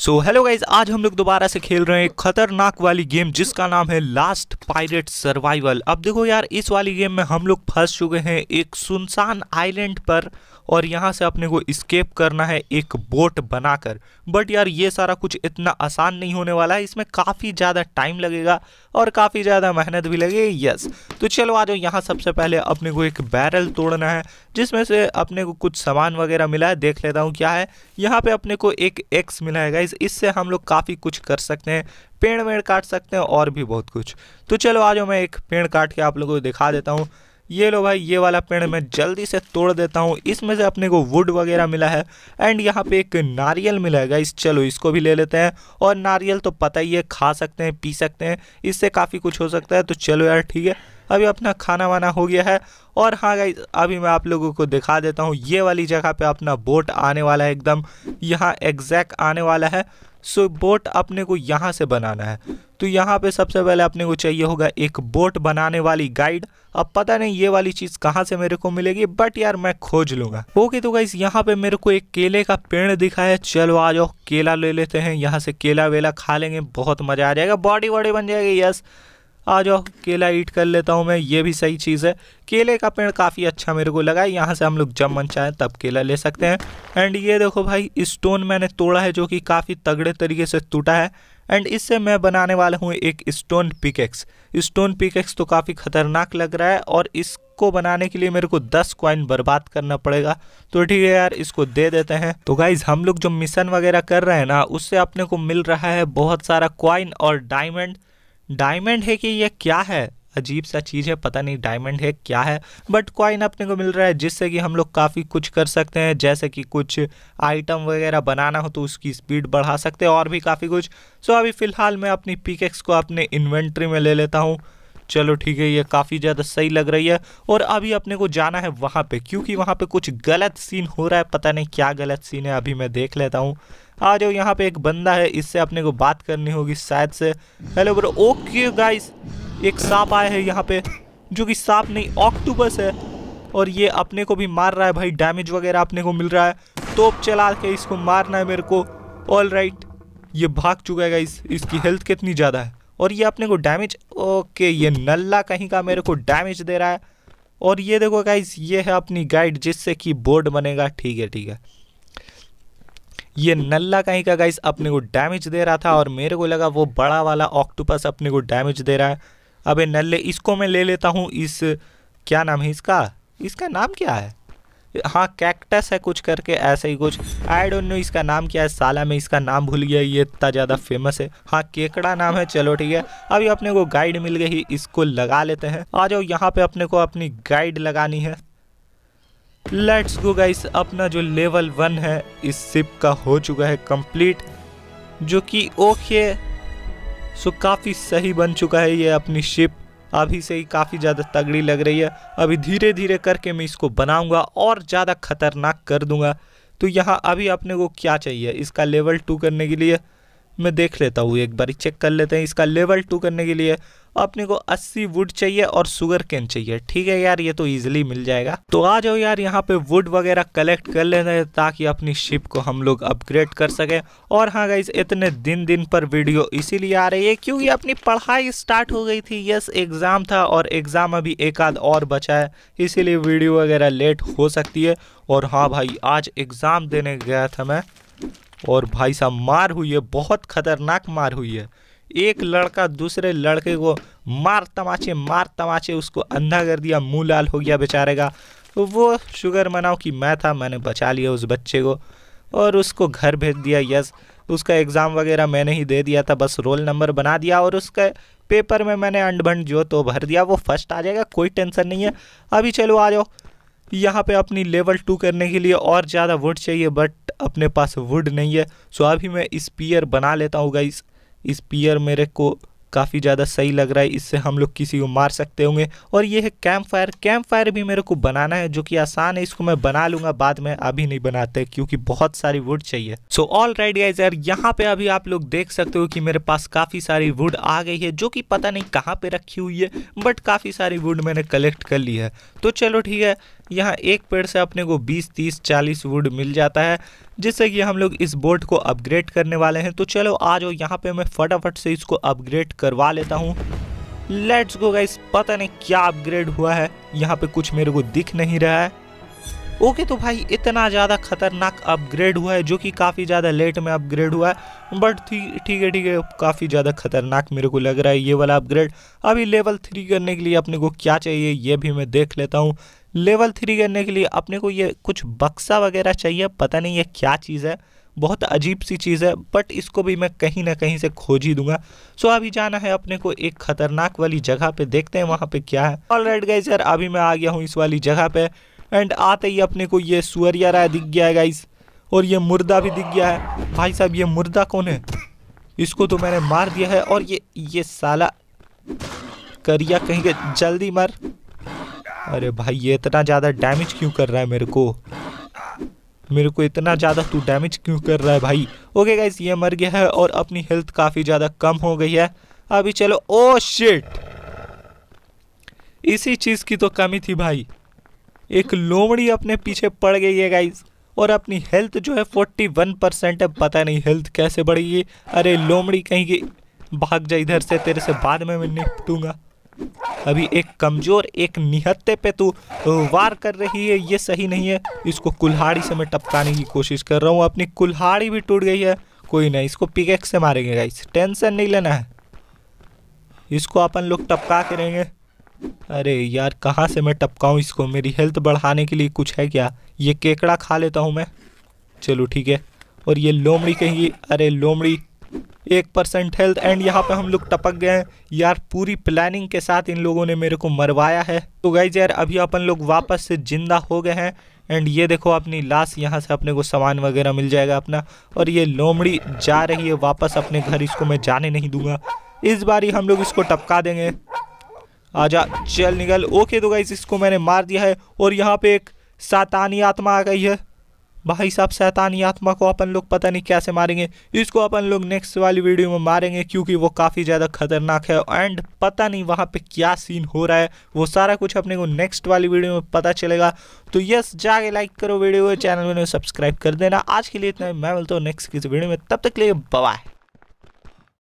so hello guys आज हम लोग दोबारा से खेल रहे हैं खतरनाक वाली गेम जिसका नाम है लास्ट पायरेट सर्वाइवल अब देखो यार इस वाली गेम में हम लोग फंस चुके हैं एक सुनसान आइलैंड पर और यहाँ से अपने को स्केप करना है एक बोट बनाकर बट यार ये सारा कुछ इतना आसान नहीं होने वाला है इसमें काफ़ी ज़्यादा टाइम लगेगा और काफ़ी ज़्यादा मेहनत भी लगेगी यस तो चलो आ जाओ यहाँ सबसे पहले अपने को एक बैरल तोड़ना है जिसमें से अपने को कुछ सामान वगैरह मिला है देख लेता हूँ क्या है यहाँ पर अपने को एक एक्स मिला है गाइज इससे हम लोग काफ़ी कुछ कर सकते हैं पेड़ वेड़ काट सकते हैं और भी बहुत कुछ तो चलो आ जाओ मैं एक पेड़ काट के आप लोगों को दिखा देता हूँ ये लो भाई ये वाला पेड़ मैं जल्दी से तोड़ देता हूँ इसमें से अपने को वुड वगैरह मिला है एंड यहाँ पे एक नारियल मिला है इस चलो इसको भी ले लेते हैं और नारियल तो पता ही है खा सकते हैं पी सकते हैं इससे काफ़ी कुछ हो सकता है तो चलो यार ठीक है अभी अपना खाना वाना हो गया है और हाँ गाई अभी मैं आप लोगों को दिखा देता हूँ ये वाली जगह पे अपना बोट आने वाला है एकदम यहाँ एग्जैक्ट आने वाला है सो बोट अपने को यहाँ से बनाना है तो यहाँ पे सबसे पहले अपने को चाहिए होगा एक बोट बनाने वाली गाइड अब पता नहीं ये वाली चीज़ कहाँ से मेरे को मिलेगी बट यार मैं खोज लूँगा ओके तो गाइस यहाँ पे मेरे को एक केले का पेड़ दिखा है चलो आ जाओ केला ले लेते हैं यहाँ से केला वेला खा लेंगे बहुत मज़ा आ जाएगा बॉडी वॉडी बन जाएगी यस आ जाओ केला ईट कर लेता हूँ मैं ये भी सही चीज़ है केले का पेड़ काफ़ी अच्छा मेरे को लगा यहाँ से हम लोग जब मन चाहें तब केला ले सकते हैं एंड ये देखो भाई स्टोन मैंने तोड़ा है जो कि काफ़ी तगड़े तरीके से टूटा है एंड इससे मैं बनाने वाला हूँ एक स्टोन पिकेक्स स्टोन पिकेक्स तो काफ़ी ख़तरनाक लग रहा है और इसको बनाने के लिए मेरे को 10 कॉइन बर्बाद करना पड़ेगा तो ठीक है यार इसको दे देते हैं तो गाइज हम लोग जो मिशन वगैरह कर रहे हैं ना उससे अपने को मिल रहा है बहुत सारा कॉइन और डायमंड डायमंड है कि ये क्या है अजीब सा चीज़ है पता नहीं डायमंड है क्या है बट क्वाइन अपने को मिल रहा है जिससे कि हम लोग काफ़ी कुछ कर सकते हैं जैसे कि कुछ आइटम वगैरह बनाना हो तो उसकी स्पीड बढ़ा सकते हैं और भी काफ़ी कुछ सो अभी फ़िलहाल मैं अपनी पिकेक्स को अपने इन्वेंट्री में ले लेता हूँ चलो ठीक है ये काफ़ी ज़्यादा सही लग रही है और अभी अपने को जाना है वहाँ पर क्योंकि वहाँ पर कुछ गलत सीन हो रहा है पता नहीं क्या गलत सीन है अभी मैं देख लेता हूँ आ जाओ यहाँ पे एक बंदा है इससे अपने को बात करनी होगी शायद से हेलो ब्रो ओके गाइस एक सांप आया है यहाँ पे जो कि सांप नहीं ऑक्टूबस है और ये अपने को भी मार रहा है भाई डैमेज वगैरह अपने को मिल रहा है तोप चला के इसको मारना है मेरे को ऑल राइट ये भाग चुका है गाइस इसकी हेल्थ कितनी ज़्यादा है और ये अपने को डैमेज ओके ये नल्ला कहीं का मेरे को डैमेज दे रहा है और ये देखो गाइस ये है अपनी गाइड जिससे कि बोर्ड बनेगा ठीक है ठीक है ये नल्ला कहीं का गाइस अपने को डैमेज दे रहा था और मेरे को लगा वो बड़ा वाला ऑक्टोपस अपने को डैमेज दे रहा है अबे नल्ले इसको मैं ले लेता हूँ इस क्या नाम है इसका इसका नाम क्या है हाँ कैक्टस है कुछ करके ऐसे ही कुछ आई डोंट नो इसका नाम क्या है साला में इसका नाम भूल गया ये इतना ज़्यादा फेमस है हाँ केकड़ा नाम है चलो ठीक है अभी अपने को गाइड मिल गई इसको लगा लेते हैं आ जाओ यहाँ पे अपने को अपनी गाइड लगानी है लेट्स गो गाइस अपना जो लेवल वन है इस सिप का हो चुका है कंप्लीट जो कि ओके सो काफ़ी सही बन चुका है ये अपनी शिप अभी से ही काफ़ी ज़्यादा तगड़ी लग रही है अभी धीरे धीरे करके मैं इसको बनाऊंगा और ज़्यादा खतरनाक कर दूंगा तो यहाँ अभी अपने को क्या चाहिए इसका लेवल टू करने के लिए मैं देख लेता हूँ एक बार चेक कर लेते हैं इसका लेवल टू करने के लिए अपने को 80 वुड चाहिए और शुगर कैन चाहिए ठीक है यार ये तो इजीली मिल जाएगा तो आ जाओ यार यहाँ पे वुड वगैरह कलेक्ट कर लेते हैं ताकि अपनी शिप को हम लोग अपग्रेड कर सकें और हाँ गाइज इतने दिन दिन पर वीडियो इसीलिए आ रही है क्योंकि अपनी पढ़ाई स्टार्ट हो गई थी यस एग्ज़ाम था और एग्ज़ाम अभी एक आध और बचा है इसीलिए वीडियो वगैरह लेट हो सकती है और हाँ भाई आज एग्ज़ाम देने गया था मैं और भाई साहब मार हुई है बहुत खतरनाक मार हुई है एक लड़का दूसरे लड़के को मार तमाचे मार तमाचे उसको अंधा कर दिया मुँह लाल हो गया बेचारे का तो वो शुगर मनाओ कि मैं था मैंने बचा लिया उस बच्चे को और उसको घर भेज दिया यस उसका एग्ज़ाम वगैरह मैंने ही दे दिया था बस रोल नंबर बना दिया और उसके पेपर में मैंने अंडभंड जो तो भर दिया वो फर्स्ट आ जाएगा कोई टेंशन नहीं है अभी चलो आ जाओ यहाँ पे अपनी लेवल टू करने के लिए और ज़्यादा वोट चाहिए बट अपने पास वुड नहीं है सो अभी मैं इस पियर बना लेता हूँ गाइस इस पियर मेरे को काफ़ी ज़्यादा सही लग रहा है इससे हम लोग किसी को मार सकते होंगे और ये है कैंप फायर कैंप फायर भी मेरे को बनाना है जो कि आसान है इसको मैं बना लूँगा बाद में अभी नहीं बनाते क्योंकि बहुत सारी वुड चाहिए सो ऑल राइट गाइज यार यहाँ पे अभी आप लोग देख सकते हो कि मेरे पास काफ़ी सारी वुड आ गई है जो कि पता नहीं कहाँ पर रखी हुई है बट काफ़ी सारी वुड मैंने कलेक्ट कर ली है तो चलो ठीक है यहाँ एक पेड़ से अपने को 20, 30, 40 वुड मिल जाता है जिससे कि हम लोग इस बोट को अपग्रेड करने वाले हैं तो चलो आ जाओ यहाँ पे मैं फटाफट से इसको अपग्रेड करवा लेता हूँ लेट्स गो गाइस पता नहीं क्या अपग्रेड हुआ है यहाँ पे कुछ मेरे को दिख नहीं रहा है ओके तो भाई इतना ज़्यादा खतरनाक अपग्रेड हुआ है जो कि काफ़ी ज़्यादा लेट में अपग्रेड हुआ है बट ठीक है ठीक है काफ़ी ज़्यादा खतरनाक मेरे को लग रहा है ये वाला अपग्रेड अभी लेवल थ्री करने के लिए अपने को क्या चाहिए ये भी मैं देख लेता हूँ लेवल थ्री करने के लिए अपने को ये कुछ बक्सा वगैरह चाहिए पता नहीं ये क्या चीज़ है बहुत अजीब सी चीज़ है बट इसको भी मैं कहीं ना कहीं से खोज ही दूंगा सो so, अभी जाना है अपने को एक खतरनाक वाली जगह पे देखते हैं वहाँ पे क्या है ऑल राइट गाइज यार अभी मैं आ गया हूँ इस वाली जगह पे एंड आते ही अपने को ये सुअरिया राय दिख गया है गाइज और ये मुर्दा भी दिख गया है भाई साहब ये मुर्दा कौन है इसको तो मैंने मार दिया है और ये ये साला करिया कहीं के जल्दी मर अरे भाई ये इतना ज़्यादा डैमेज क्यों कर रहा है मेरे को मेरे को इतना ज़्यादा तू डैमेज क्यों कर रहा है भाई ओके गाइस ये मर गया है और अपनी हेल्थ काफ़ी ज़्यादा कम हो गई है अभी चलो ओ oh शिट इसी चीज़ की तो कमी थी भाई एक लोमड़ी अपने पीछे पड़ गई है गाइस और अपनी हेल्थ जो है फोर्टी वन परसेंट है पता नहीं हेल्थ कैसे बढ़ेगी अरे लोमड़ी कहीं की भाग जा इधर से तेरे से बाद में मैं निपटूंगा अभी एक कमज़ोर एक निहत्ते पे तू वार कर रही है ये सही नहीं है इसको कुल्हाड़ी से मैं टपकाने की कोशिश कर रहा हूँ अपनी कुल्हाड़ी भी टूट गई है कोई नहीं इसको पिकेक से मारेंगे गाइस टेंशन नहीं लेना है इसको अपन लोग टपका के रहेंगे अरे यार कहाँ से मैं टपकाऊँ इसको मेरी हेल्थ बढ़ाने के लिए कुछ है क्या ये केकड़ा खा लेता हूँ मैं चलो ठीक है और ये लोमड़ी कहीं अरे लोमड़ी एक परसेंट हेल्थ एंड यहाँ पे हम लोग टपक गए हैं यार पूरी प्लानिंग के साथ इन लोगों ने मेरे को मरवाया है तो गाइज यार अभी अपन लोग वापस से जिंदा हो गए हैं एंड ये देखो अपनी लाश यहाँ से अपने को सामान वगैरह मिल जाएगा अपना और ये लोमड़ी जा रही है वापस अपने घर इसको मैं जाने नहीं दूंगा इस बार ही हम लोग इसको टपका देंगे आजा चल निकल ओके तो गाइज इसको मैंने मार दिया है और यहाँ पे एक सातानी आत्मा आ गई है भाई साहब शैतानी आत्मा को अपन लोग पता नहीं कैसे मारेंगे इसको अपन लोग नेक्स्ट वाली वीडियो में मारेंगे क्योंकि वो काफ़ी ज़्यादा खतरनाक है एंड पता नहीं वहाँ पे क्या सीन हो रहा है वो सारा कुछ अपने को नेक्स्ट वाली वीडियो में पता चलेगा तो यस जाके लाइक करो वीडियो को चैनल में सब्सक्राइब कर देना आज के लिए इतना मैं बोलता हूँ नेक्स्ट किसी वीडियो में तब तक लिए बाय